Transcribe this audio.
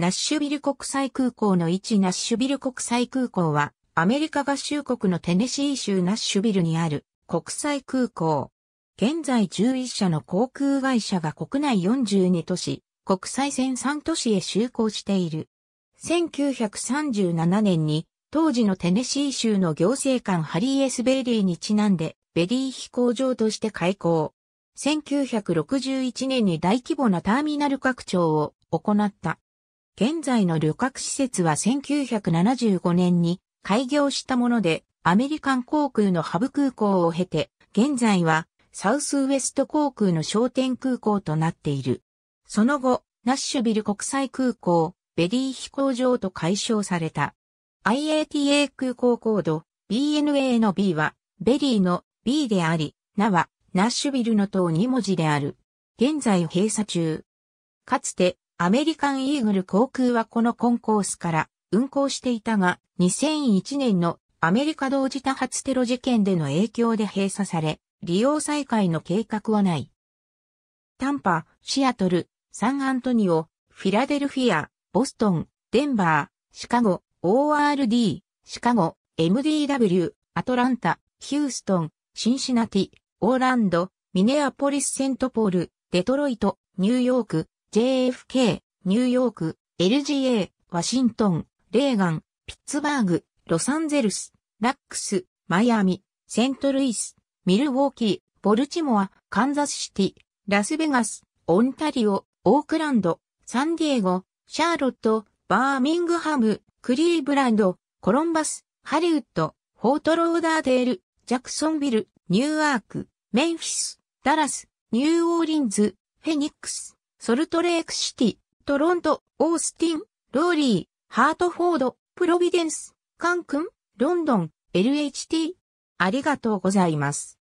ナッシュビル国際空港の位置ナッシュビル国際空港は、アメリカ合衆国のテネシー州ナッシュビルにある国際空港。現在11社の航空会社が国内42都市、国際線3都市へ就航している。1937年に、当時のテネシー州の行政官ハリー・エス・ベイリーにちなんで、ベリー飛行場として開港。1961年に大規模なターミナル拡張を行った。現在の旅客施設は1975年に開業したもので、アメリカン航空のハブ空港を経て、現在はサウスウエスト航空の商店空港となっている。その後、ナッシュビル国際空港、ベリー飛行場と解消された。IATA 空港コード BNA の B は、ベリーの B であり、名は、ナッシュビルの等2文字である。現在閉鎖中。かつて、アメリカンイーグル航空はこのコンコースから運航していたが、2001年のアメリカ同時多発テロ事件での影響で閉鎖され、利用再開の計画はない。タンパ、シアトル、サンアントニオ、フィラデルフィア、ボストン、デンバー、シカゴ、ORD、シカゴ、MDW、アトランタ、ヒューストン、シンシナティ、オーランド、ミネアポリス・セントポール、デトロイト、ニューヨーク、JFK、ニューヨーク、LGA、ワシントン、レーガン、ピッツバーグ、ロサンゼルス、ラックス、マイアミ、セントルイス、ミルウォーキー、ボルチモア、カンザスシティ、ラスベガス、オンタリオ、オークランド、サンディエゴ、シャーロット、バーミングハム、クリーブランド、コロンバス、ハリウッド、フォートローダーデール、ジャクソンビル、ニューアーク、メンフィス、ダラス、ニューオーリンズ、フェニックス。ソルトレークシティ、トロント、オースティン、ローリー、ハートフォード、プロビデンス、カンクン、ロンドン、LHT。ありがとうございます。